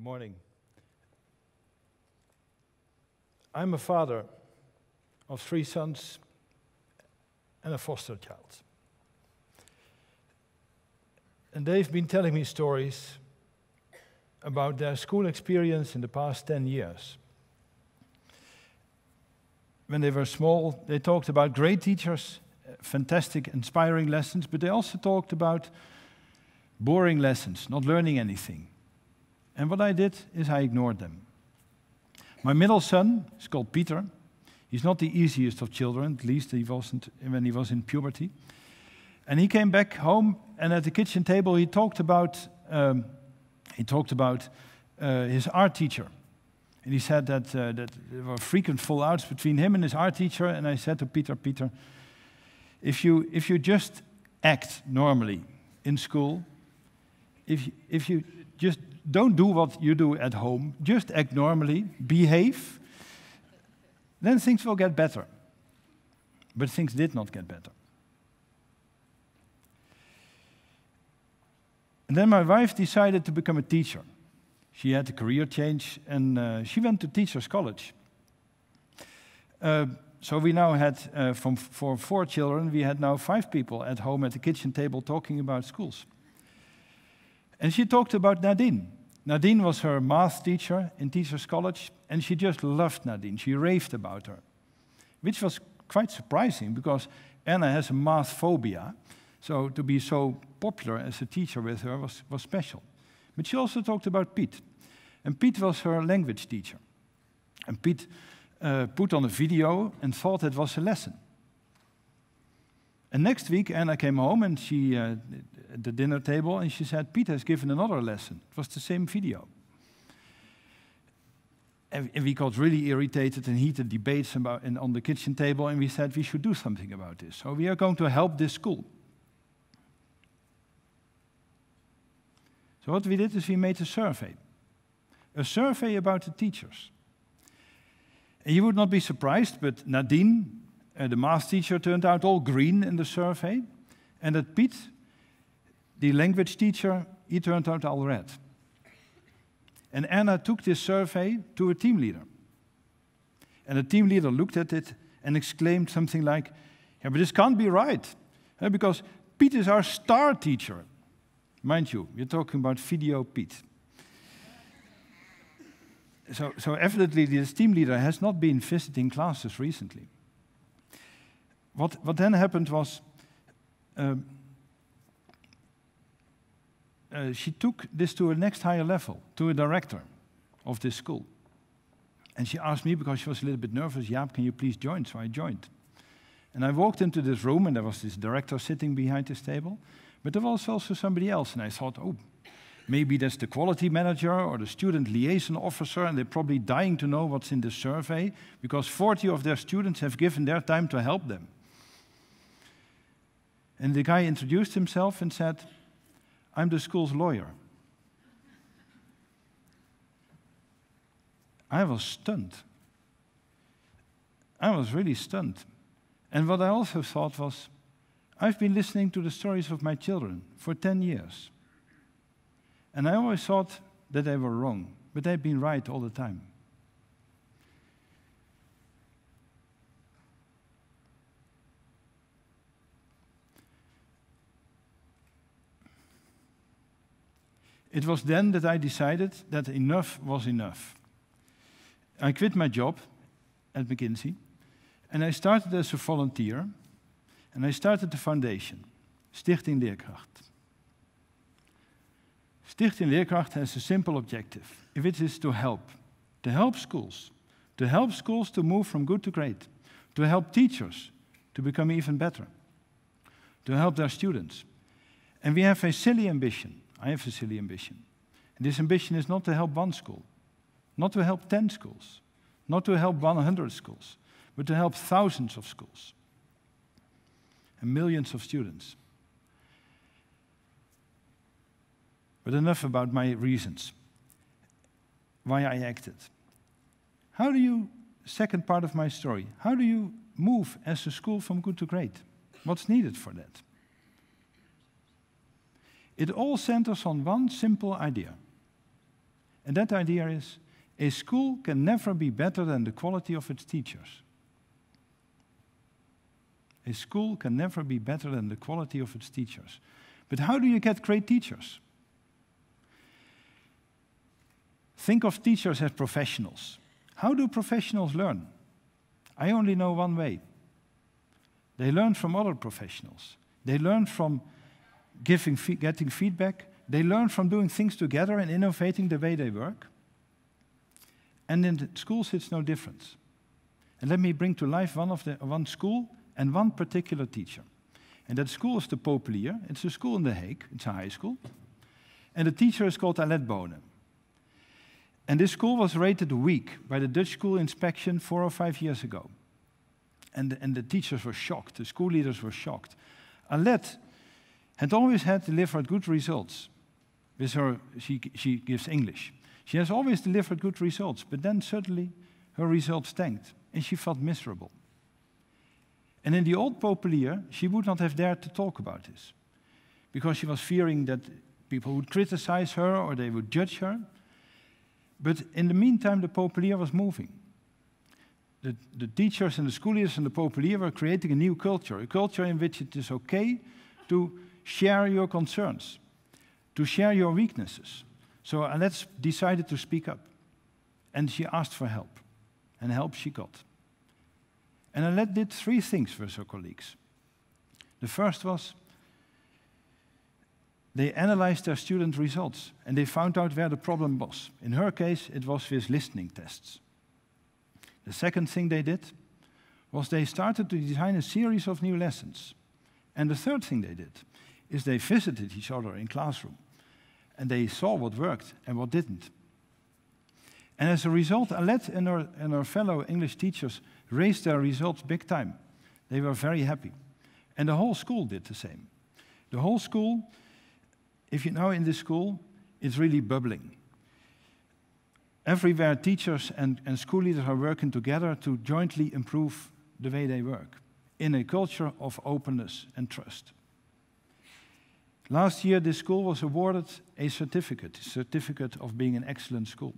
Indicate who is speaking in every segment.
Speaker 1: Good morning. I'm a father of three sons and a foster child. And they've been telling me stories about their school experience in the past 10 years. When they were small, they talked about great teachers, fantastic, inspiring lessons, but they also talked about boring lessons, not learning anything. And what I did is I ignored them. My middle son is called Peter. He's not the easiest of children, at least he wasn't when he was in puberty. And he came back home, and at the kitchen table, he talked about, um, he talked about uh, his art teacher. And he said that, uh, that there were frequent fallouts between him and his art teacher. And I said to Peter, Peter, if you, if you just act normally in school, if, if you just don't do what you do at home. Just act normally, behave. Then things will get better. But things did not get better. And then my wife decided to become a teacher. She had a career change and uh, she went to teachers' college. Uh, so we now had, uh, from for four children, we had now five people at home at the kitchen table talking about schools. And she talked about Nadine. Nadine was her math teacher in Teachers College, and she just loved Nadine. She raved about her, which was quite surprising because Anna has a math phobia, so to be so popular as a teacher with her was, was special. But she also talked about Pete, and Pete was her language teacher. And Pete uh, put on a video and thought it was a lesson. And next week, Anna came home and she uh, at the dinner table and she said, Peter has given another lesson. It was the same video. And, and we got really irritated and heated debates about, and on the kitchen table, and we said we should do something about this. So we are going to help this school. So what we did is we made a survey, a survey about the teachers. And you would not be surprised, but Nadine, uh, the math teacher, turned out all green in the survey, and that Piet, the language teacher, he turned out all red. And Anna took this survey to a team leader. And the team leader looked at it and exclaimed something like, yeah, but this can't be right, because Pete is our star teacher. Mind you, you're talking about video Pete. So, so evidently, this team leader has not been visiting classes recently. What, what then happened was um, uh, she took this to a next higher level, to a director of this school. And she asked me, because she was a little bit nervous, Jaap, can you please join? So I joined. And I walked into this room, and there was this director sitting behind this table, but there was also somebody else. And I thought, oh, maybe that's the quality manager or the student liaison officer, and they're probably dying to know what's in the survey because 40 of their students have given their time to help them. And the guy introduced himself and said, I'm the school's lawyer. I was stunned. I was really stunned. And what I also thought was I've been listening to the stories of my children for 10 years. And I always thought that they were wrong, but they've been right all the time. It was then that I decided that enough was enough. I quit my job at McKinsey and I started as a volunteer and I started the foundation, Stichting Leerkracht. Stichting Leerkracht has a simple objective, which is to help, to help schools, to help schools to move from good to great, to help teachers to become even better, to help their students. And we have a silly ambition I have a silly ambition. And this ambition is not to help one school, not to help 10 schools, not to help 100 schools, but to help thousands of schools and millions of students. But enough about my reasons why I acted. How do you, second part of my story, how do you move as a school from good to great? What's needed for that? It all centers on one simple idea. And that idea is a school can never be better than the quality of its teachers. A school can never be better than the quality of its teachers. But how do you get great teachers? Think of teachers as professionals. How do professionals learn? I only know one way. They learn from other professionals. They learn from giving, getting feedback. They learn from doing things together and innovating the way they work. And in the schools, it's no difference. And let me bring to life one, of the, one school and one particular teacher. And that school is the Populier. It's a school in The Hague. It's a high school. And the teacher is called Alet Bonen. And this school was rated weak by the Dutch school inspection four or five years ago. And, and the teachers were shocked. The school leaders were shocked. Alet had always had delivered good results. With her, she, she gives English. She has always delivered good results, but then suddenly her results tanked and she felt miserable. And in the old Popelier, she would not have dared to talk about this because she was fearing that people would criticize her or they would judge her. But in the meantime, the Popelier was moving. The, the teachers and the schooliers and the Popelier were creating a new culture, a culture in which it is okay to share your concerns, to share your weaknesses. So Alette uh, decided to speak up. And she asked for help, and help she got. And Alette did three things for her colleagues. The first was they analyzed their student results and they found out where the problem was. In her case, it was with listening tests. The second thing they did was they started to design a series of new lessons. And the third thing they did is they visited each other in classroom and they saw what worked and what didn't. And as a result, Alette and her, and her fellow English teachers raised their results big time. They were very happy. And the whole school did the same. The whole school, if you know in this school, is really bubbling. Everywhere, teachers and, and school leaders are working together to jointly improve the way they work in a culture of openness and trust. Last year, this school was awarded a certificate, a certificate of being an excellent school.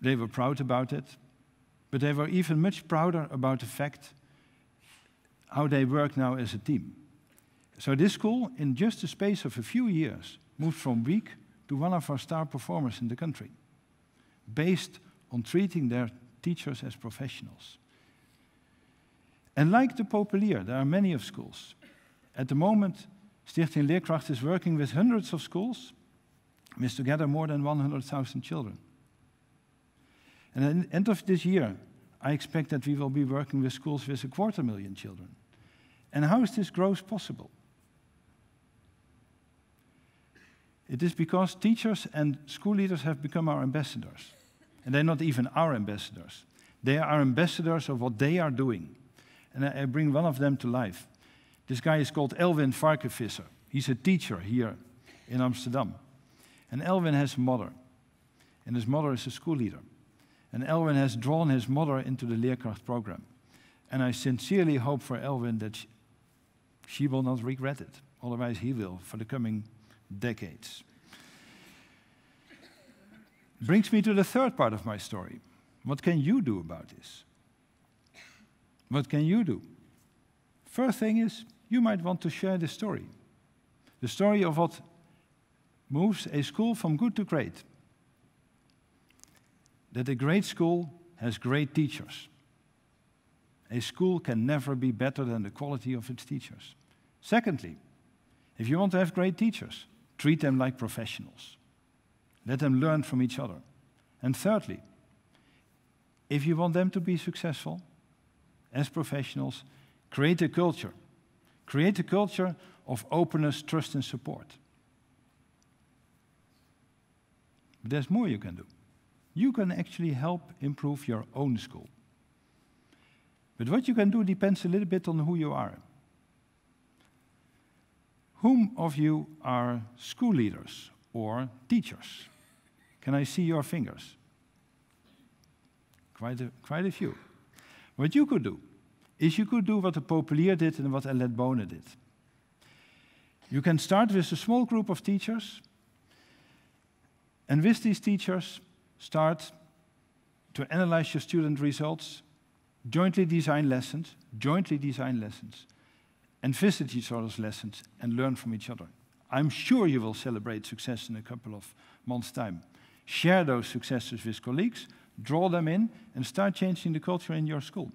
Speaker 1: They were proud about it, but they were even much prouder about the fact how they work now as a team. So this school, in just the space of a few years, moved from weak to one of our star performers in the country, based on treating their teachers as professionals. And like the Popelier, there are many of schools at the moment, Stichting Leerkracht is working with hundreds of schools with together more than 100,000 children. And at the end of this year, I expect that we will be working with schools with a quarter million children. And how is this growth possible? It is because teachers and school leaders have become our ambassadors. And they're not even our ambassadors. They are ambassadors of what they are doing. And I bring one of them to life. This guy is called Elwin Varkenvisser. He's a teacher here in Amsterdam. And Elwin has a mother. And his mother is a school leader. And Elwin has drawn his mother into the Leerkracht program. And I sincerely hope for Elwin that she, she will not regret it. Otherwise, he will for the coming decades. Brings me to the third part of my story. What can you do about this? What can you do? First thing is, you might want to share the story. The story of what moves a school from good to great. That a great school has great teachers. A school can never be better than the quality of its teachers. Secondly, if you want to have great teachers, treat them like professionals. Let them learn from each other. And thirdly, if you want them to be successful as professionals, Create a culture. Create a culture of openness, trust, and support. But there's more you can do. You can actually help improve your own school. But what you can do depends a little bit on who you are. Whom of you are school leaders or teachers? Can I see your fingers? Quite a, quite a few. What you could do is you could do what the populier did and what Alet Bonen did. You can start with a small group of teachers, and with these teachers, start to analyze your student results, jointly design lessons, jointly design lessons, and visit each other's lessons and learn from each other. I'm sure you will celebrate success in a couple of months' time. Share those successes with colleagues, draw them in, and start changing the culture in your school.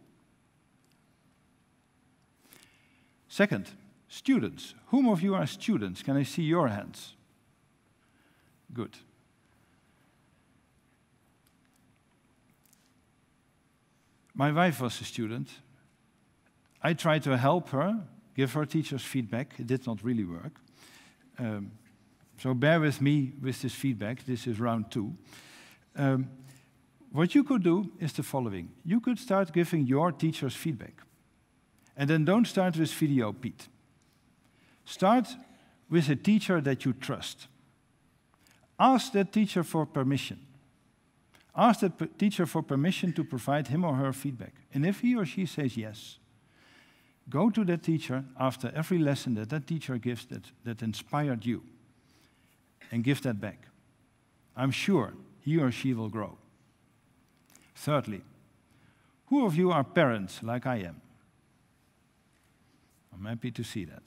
Speaker 1: Second, students. Whom of you are students? Can I see your hands? Good. My wife was a student. I tried to help her, give her teachers feedback. It did not really work. Um, so bear with me with this feedback. This is round two. Um, what you could do is the following you could start giving your teachers feedback. And then don't start with Video Pete. Start with a teacher that you trust. Ask that teacher for permission. Ask that teacher for permission to provide him or her feedback. And if he or she says yes, go to that teacher after every lesson that that teacher gives that, that inspired you and give that back. I'm sure he or she will grow. Thirdly, who of you are parents like I am? I'm happy to see that.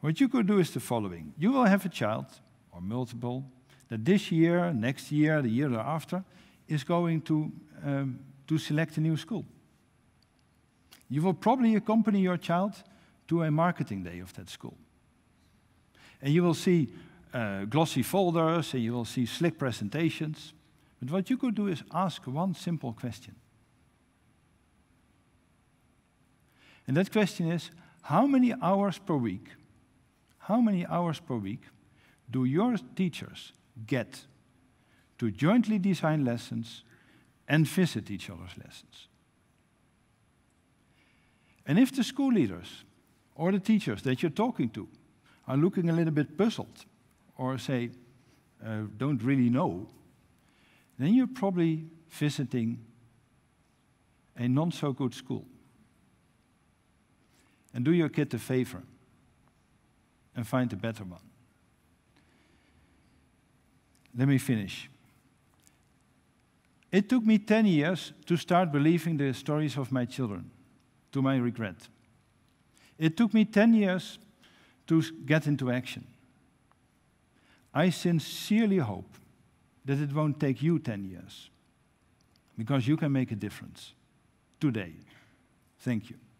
Speaker 1: What you could do is the following you will have a child, or multiple, that this year, next year, the year thereafter, is going to, um, to select a new school. You will probably accompany your child to a marketing day of that school. And you will see uh, glossy folders and you will see slick presentations. But what you could do is ask one simple question And that question is how many hours per week, how many hours per week do your teachers get to jointly design lessons and visit each other's lessons? And if the school leaders or the teachers that you're talking to are looking a little bit puzzled or say, uh, don't really know, then you're probably visiting a not so good school. And do your kid a favor and find a better one. Let me finish. It took me 10 years to start believing the stories of my children, to my regret. It took me 10 years to get into action. I sincerely hope that it won't take you 10 years, because you can make a difference today. Thank you.